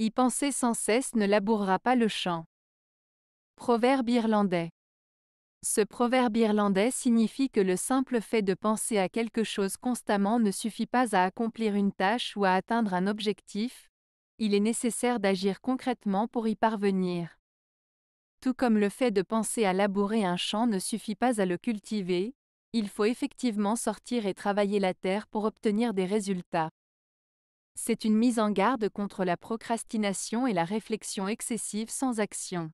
Y penser sans cesse ne labourera pas le champ. Proverbe irlandais. Ce proverbe irlandais signifie que le simple fait de penser à quelque chose constamment ne suffit pas à accomplir une tâche ou à atteindre un objectif, il est nécessaire d'agir concrètement pour y parvenir. Tout comme le fait de penser à labourer un champ ne suffit pas à le cultiver, il faut effectivement sortir et travailler la terre pour obtenir des résultats. C'est une mise en garde contre la procrastination et la réflexion excessive sans action.